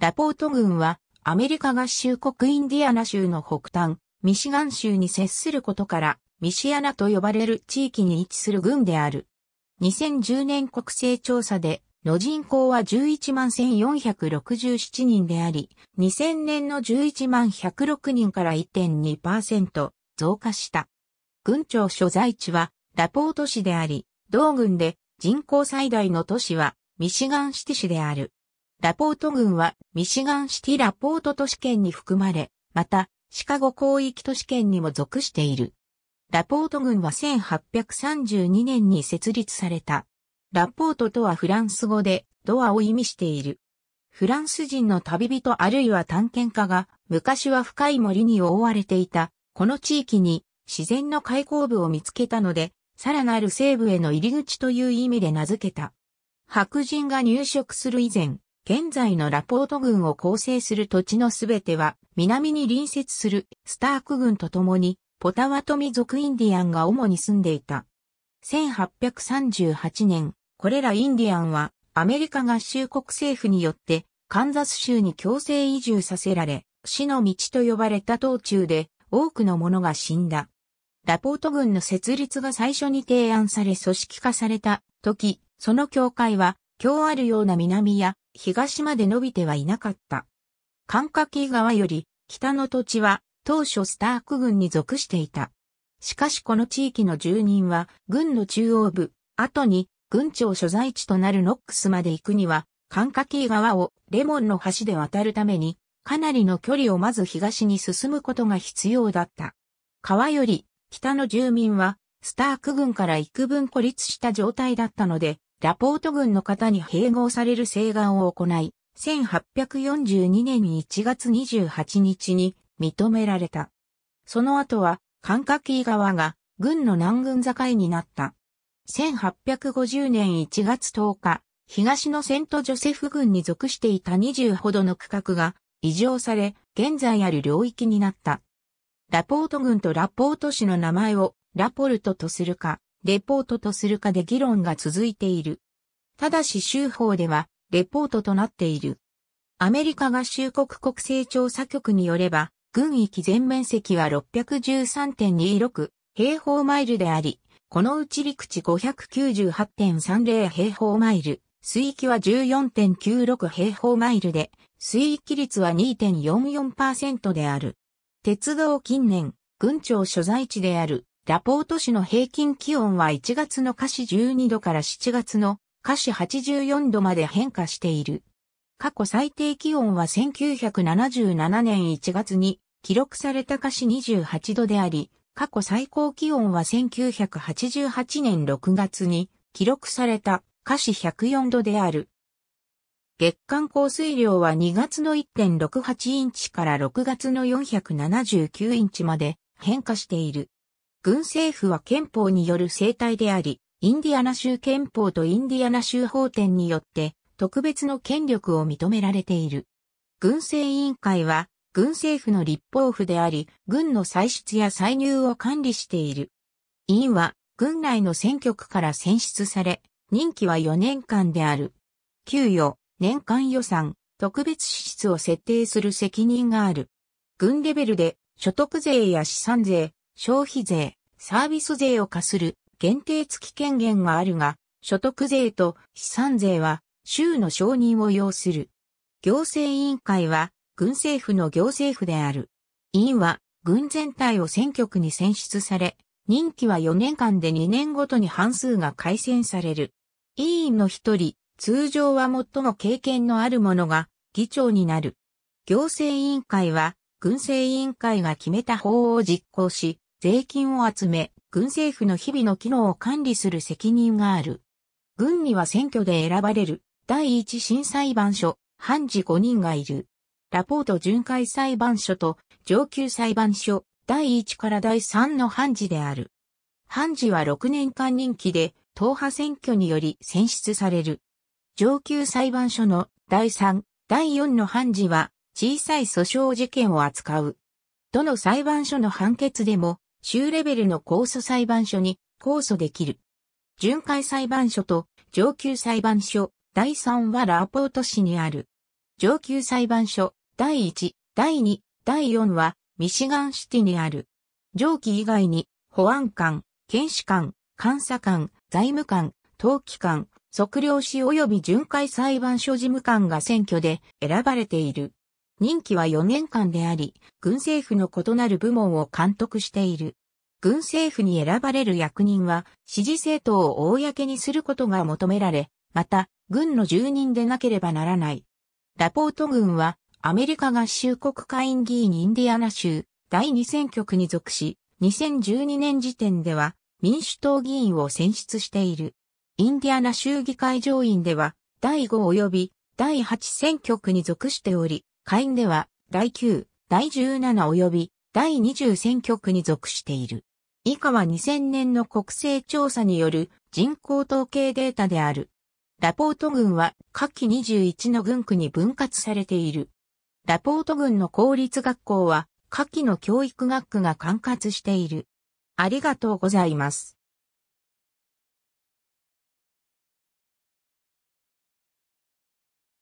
ラポート郡はアメリカ合衆国インディアナ州の北端、ミシガン州に接することからミシアナと呼ばれる地域に位置する郡である。2010年国勢調査での人口は11万1467人であり、2000年の11万106人から1.2%増加した。郡庁所在地はラポート市であり、同郡で人口最大の都市はミシガンシティ市である。ラポート郡はミシガンシティラポート都市圏に含まれ、またシカゴ広域都市圏にも属している。ラポート郡は1832年に設立された。ラポートとはフランス語でドアを意味している。フランス人の旅人あるいは探検家が昔は深い森に覆われていたこの地域に自然の開口部を見つけたので、さらなる西部への入り口という意味で名付けた。白人が入植する以前、現在のラポート軍を構成する土地のすべては、南に隣接するスターク軍と共に、ポタワトミ族インディアンが主に住んでいた。1838年、これらインディアンは、アメリカ合衆国政府によって、カンザス州に強制移住させられ、死の道と呼ばれた道中で、多くの者が死んだ。ラポート軍の設立が最初に提案され組織化された時、その教会は今日あるような南や東まで伸びてはいなかった。カンカキ川より北の土地は当初スターク軍に属していた。しかしこの地域の住人は軍の中央部、後に軍庁所在地となるノックスまで行くには、カンカキー川をレモンの橋で渡るために、かなりの距離をまず東に進むことが必要だった。川より北の住民はスターク軍から幾分孤立した状態だったので、ラポート軍の方に併合される請願を行い、1842年1月28日に認められた。その後は、カンカキー側が軍の南軍境になった。1850年1月10日、東のセントジョセフ軍に属していた20ほどの区画が移譲され、現在ある領域になった。ラポート軍とラポート市の名前をラポルトとするか、レポートとするかで議論が続いている。ただし州法では、レポートとなっている。アメリカ合衆国国勢調査局によれば、軍域全面積は613.26平方マイルであり、このうち陸地598.30平方マイル、水域は14.96平方マイルで、水域率は2.44%である。鉄道近年、軍庁所在地であるラポート市の平均気温は1月の華氏12度から7月の華氏84度まで変化している。過去最低気温は1977年1月に記録された華氏28度であり、過去最高気温は1988年6月に記録された華氏104度である。月間降水量は2月の1.68インチから6月の479インチまで変化している。軍政府は憲法による政体であり、インディアナ州憲法とインディアナ州法典によって特別の権力を認められている。軍政委員会は軍政府の立法府であり、軍の歳出や歳入を管理している。委員は軍内の選挙区から選出され、任期は4年間である。給与、年間予算、特別支出を設定する責任がある。軍レベルで所得税や資産税、消費税、サービス税を課する限定付き権限があるが、所得税と資産税は州の承認を要する。行政委員会は軍政府の行政府である。委員は軍全体を選挙区に選出され、任期は4年間で2年ごとに半数が改選される。委員の一人、通常は最も経験のある者が議長になる。行政委員会は軍政委員会が決めた法を実行し、税金を集め、軍政府の日々の機能を管理する責任がある。軍には選挙で選ばれる第一審裁判所、判事5人がいる。ラポート巡回裁判所と上級裁判所第1から第3の判事である。判事は6年間任期で党派選挙により選出される。上級裁判所の第3、第4の判事は小さい訴訟事件を扱う。どの裁判所の判決でも州レベルの控訴裁判所に控訴できる。巡回裁判所と上級裁判所第3はラーポート市にある。上級裁判所第1、第2、第4はミシガンシティにある。上記以外に保安官、検視官、監査官、財務官、登記官、測量士及び巡回裁判所事務官が選挙で選ばれている。任期は4年間であり、軍政府の異なる部門を監督している。軍政府に選ばれる役人は、支持政党を公にすることが求められ、また、軍の住人でなければならない。ラポート軍は、アメリカ合衆国会議員インディアナ州第2選挙区に属し、2012年時点では民主党議員を選出している。インディアナ州議会上院では、第5及び第8選挙区に属しており、下院では、第9、第17及び第20選挙区に属している。以下は2000年の国勢調査による人口統計データである。ラポート群は下記21の軍区に分割されている。ラポート群の公立学校は下記の教育学区が管轄している。ありがとうございます。